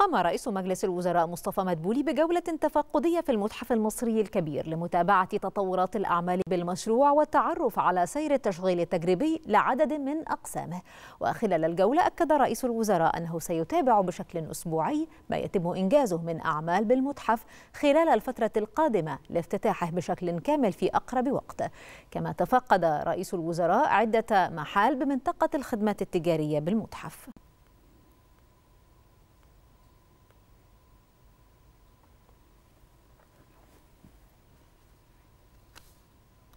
قام رئيس مجلس الوزراء مصطفى مدبولي بجولة تفقدية في المتحف المصري الكبير لمتابعة تطورات الأعمال بالمشروع والتعرف على سير التشغيل التجريبي لعدد من أقسامه وخلال الجولة أكد رئيس الوزراء أنه سيتابع بشكل أسبوعي ما يتم إنجازه من أعمال بالمتحف خلال الفترة القادمة لافتتاحه بشكل كامل في أقرب وقت كما تفقد رئيس الوزراء عدة محال بمنطقة الخدمات التجارية بالمتحف